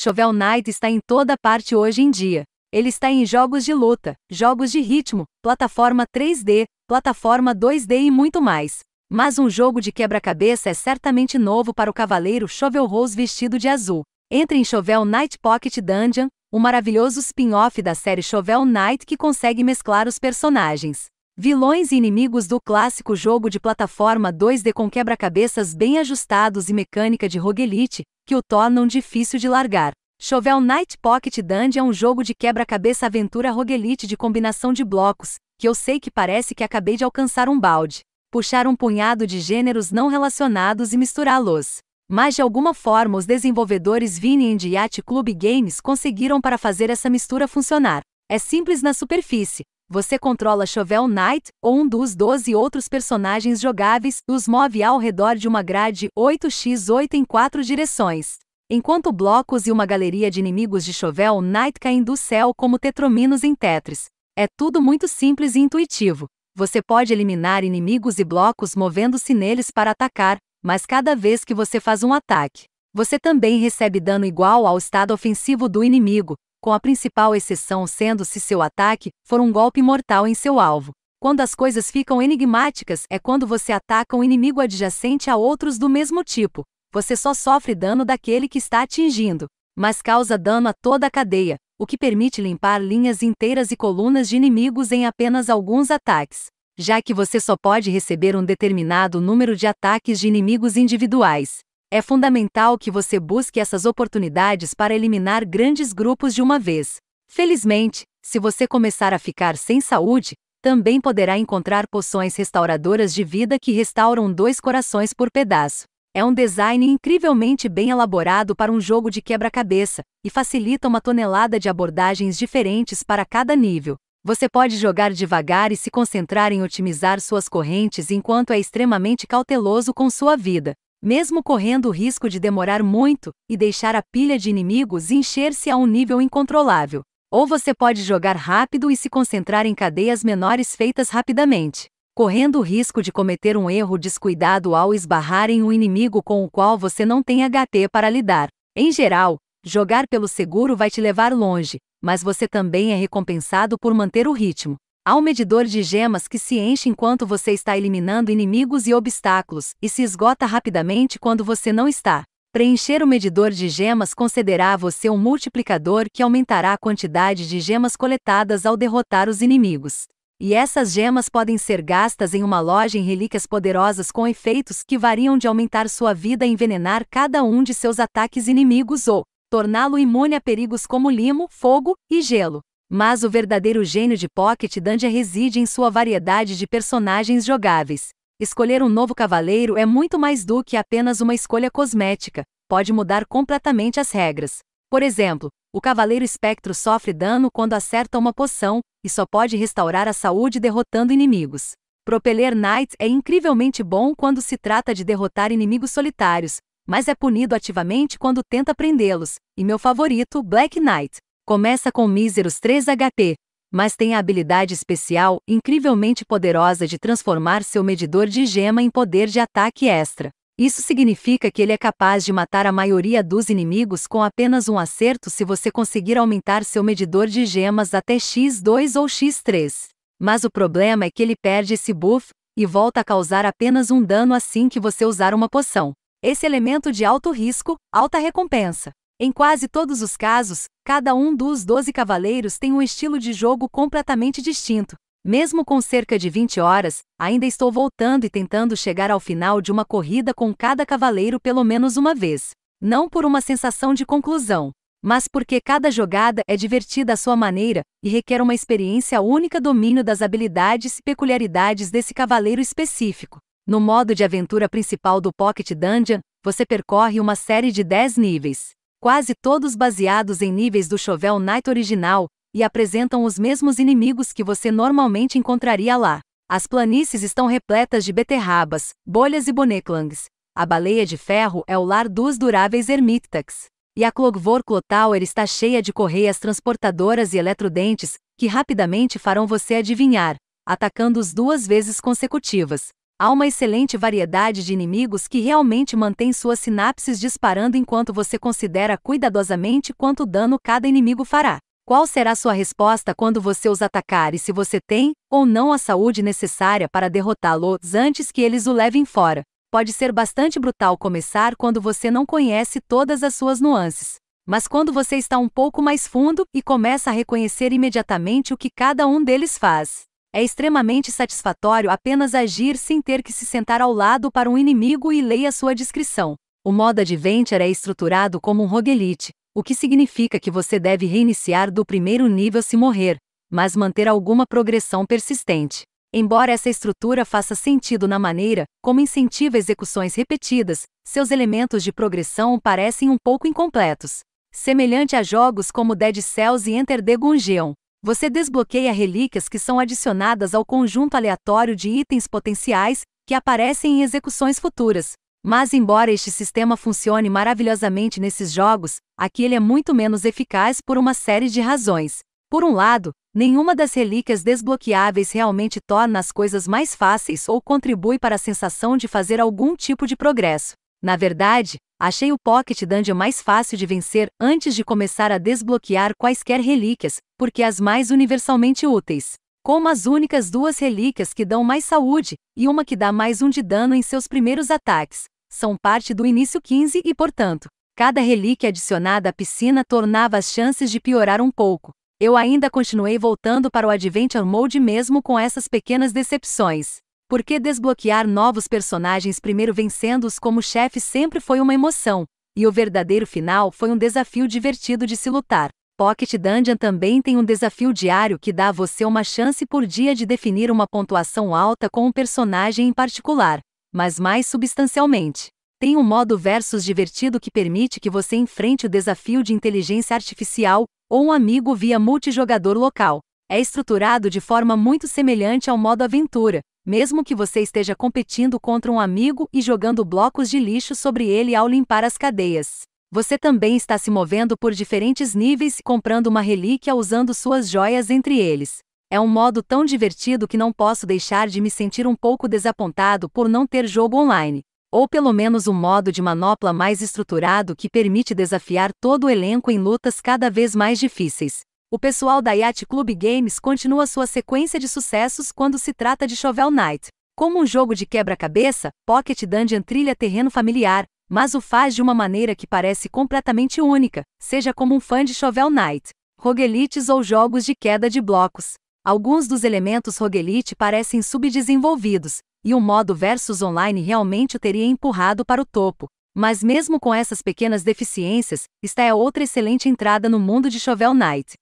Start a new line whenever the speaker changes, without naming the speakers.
Chovel Knight está em toda parte hoje em dia. Ele está em jogos de luta, jogos de ritmo, plataforma 3D, plataforma 2D e muito mais. Mas um jogo de quebra-cabeça é certamente novo para o cavaleiro Chovel Rose vestido de azul. Entre em Chovel Knight Pocket Dungeon, o um maravilhoso spin-off da série Chovel Knight que consegue mesclar os personagens. Vilões e inimigos do clássico jogo de plataforma 2D com quebra-cabeças bem ajustados e mecânica de roguelite, que o tornam difícil de largar. Chovel Night Pocket Dungeon é um jogo de quebra-cabeça aventura roguelite de combinação de blocos, que eu sei que parece que acabei de alcançar um balde. Puxar um punhado de gêneros não relacionados e misturá-los. Mas de alguma forma os desenvolvedores Vini and Yacht Club Games conseguiram para fazer essa mistura funcionar. É simples na superfície, você controla Chovel Knight, ou um dos 12 outros personagens jogáveis, e os move ao redor de uma grade 8x8 em quatro direções. Enquanto blocos e uma galeria de inimigos de Chovel Knight caem do céu como tetrominos em Tetris. É tudo muito simples e intuitivo. Você pode eliminar inimigos e blocos movendo-se neles para atacar, mas cada vez que você faz um ataque, você também recebe dano igual ao estado ofensivo do inimigo, com a principal exceção sendo se seu ataque for um golpe mortal em seu alvo. Quando as coisas ficam enigmáticas é quando você ataca um inimigo adjacente a outros do mesmo tipo. Você só sofre dano daquele que está atingindo, mas causa dano a toda a cadeia, o que permite limpar linhas inteiras e colunas de inimigos em apenas alguns ataques. Já que você só pode receber um determinado número de ataques de inimigos individuais, é fundamental que você busque essas oportunidades para eliminar grandes grupos de uma vez. Felizmente, se você começar a ficar sem saúde, também poderá encontrar poções restauradoras de vida que restauram dois corações por pedaço. É um design incrivelmente bem elaborado para um jogo de quebra-cabeça e facilita uma tonelada de abordagens diferentes para cada nível. Você pode jogar devagar e se concentrar em otimizar suas correntes enquanto é extremamente cauteloso com sua vida mesmo correndo o risco de demorar muito e deixar a pilha de inimigos encher-se a um nível incontrolável. Ou você pode jogar rápido e se concentrar em cadeias menores feitas rapidamente, correndo o risco de cometer um erro descuidado ao esbarrar em um inimigo com o qual você não tem HT para lidar. Em geral, jogar pelo seguro vai te levar longe, mas você também é recompensado por manter o ritmo. Há um medidor de gemas que se enche enquanto você está eliminando inimigos e obstáculos, e se esgota rapidamente quando você não está. Preencher o medidor de gemas concederá a você um multiplicador que aumentará a quantidade de gemas coletadas ao derrotar os inimigos. E essas gemas podem ser gastas em uma loja em relíquias poderosas com efeitos que variam de aumentar sua vida e envenenar cada um de seus ataques inimigos ou torná-lo imune a perigos como limo, fogo e gelo. Mas o verdadeiro gênio de Pocket Dungeon reside em sua variedade de personagens jogáveis. Escolher um novo cavaleiro é muito mais do que apenas uma escolha cosmética, pode mudar completamente as regras. Por exemplo, o Cavaleiro Espectro sofre dano quando acerta uma poção, e só pode restaurar a saúde derrotando inimigos. Propeller Knight é incrivelmente bom quando se trata de derrotar inimigos solitários, mas é punido ativamente quando tenta prendê-los, e meu favorito, Black Knight, Começa com míseros 3 HP, mas tem a habilidade especial incrivelmente poderosa de transformar seu medidor de gema em poder de ataque extra. Isso significa que ele é capaz de matar a maioria dos inimigos com apenas um acerto se você conseguir aumentar seu medidor de gemas até x2 ou x3. Mas o problema é que ele perde esse buff e volta a causar apenas um dano assim que você usar uma poção. Esse elemento de alto risco, alta recompensa. Em quase todos os casos, cada um dos 12 cavaleiros tem um estilo de jogo completamente distinto. Mesmo com cerca de 20 horas, ainda estou voltando e tentando chegar ao final de uma corrida com cada cavaleiro pelo menos uma vez. Não por uma sensação de conclusão, mas porque cada jogada é divertida à sua maneira e requer uma experiência única domínio das habilidades e peculiaridades desse cavaleiro específico. No modo de aventura principal do Pocket Dungeon, você percorre uma série de 10 níveis quase todos baseados em níveis do Chovel Knight original, e apresentam os mesmos inimigos que você normalmente encontraria lá. As planícies estão repletas de beterrabas, bolhas e boneclangs. A baleia de ferro é o lar dos duráveis ermictax. E a Clogvor Clotaur está cheia de correias transportadoras e eletrodentes, que rapidamente farão você adivinhar, atacando-os duas vezes consecutivas. Há uma excelente variedade de inimigos que realmente mantém suas sinapses disparando enquanto você considera cuidadosamente quanto dano cada inimigo fará. Qual será sua resposta quando você os atacar e se você tem ou não a saúde necessária para derrotá-los antes que eles o levem fora? Pode ser bastante brutal começar quando você não conhece todas as suas nuances. Mas quando você está um pouco mais fundo e começa a reconhecer imediatamente o que cada um deles faz, é extremamente satisfatório apenas agir sem ter que se sentar ao lado para um inimigo e leia sua descrição. O modo Adventure é estruturado como um roguelite, o que significa que você deve reiniciar do primeiro nível se morrer, mas manter alguma progressão persistente. Embora essa estrutura faça sentido na maneira como incentiva execuções repetidas, seus elementos de progressão parecem um pouco incompletos. Semelhante a jogos como Dead Cells e Enter the Gungeon, você desbloqueia relíquias que são adicionadas ao conjunto aleatório de itens potenciais que aparecem em execuções futuras. Mas, embora este sistema funcione maravilhosamente nesses jogos, aqui ele é muito menos eficaz por uma série de razões. Por um lado, nenhuma das relíquias desbloqueáveis realmente torna as coisas mais fáceis ou contribui para a sensação de fazer algum tipo de progresso. Na verdade, Achei o Pocket Dungeon mais fácil de vencer antes de começar a desbloquear quaisquer relíquias, porque as mais universalmente úteis. Como as únicas duas relíquias que dão mais saúde, e uma que dá mais um de dano em seus primeiros ataques, são parte do início 15 e, portanto, cada relíquia adicionada à piscina tornava as chances de piorar um pouco. Eu ainda continuei voltando para o Adventure Mode mesmo com essas pequenas decepções. Por que desbloquear novos personagens primeiro vencendo-os como chefe sempre foi uma emoção, e o verdadeiro final foi um desafio divertido de se lutar. Pocket Dungeon também tem um desafio diário que dá a você uma chance por dia de definir uma pontuação alta com um personagem em particular, mas mais substancialmente. Tem um modo versus divertido que permite que você enfrente o desafio de inteligência artificial ou um amigo via multijogador local. É estruturado de forma muito semelhante ao modo aventura, mesmo que você esteja competindo contra um amigo e jogando blocos de lixo sobre ele ao limpar as cadeias. Você também está se movendo por diferentes níveis e comprando uma relíquia usando suas joias entre eles. É um modo tão divertido que não posso deixar de me sentir um pouco desapontado por não ter jogo online. Ou pelo menos um modo de manopla mais estruturado que permite desafiar todo o elenco em lutas cada vez mais difíceis. O pessoal da Yacht Club Games continua sua sequência de sucessos quando se trata de Shovel Knight. Como um jogo de quebra-cabeça, Pocket Dungeon trilha terreno familiar, mas o faz de uma maneira que parece completamente única, seja como um fã de Shovel Knight, roguelites ou jogos de queda de blocos. Alguns dos elementos roguelite parecem subdesenvolvidos, e o modo versus online realmente o teria empurrado para o topo. Mas mesmo com essas pequenas deficiências, está é outra excelente entrada no mundo de Shovel Knight.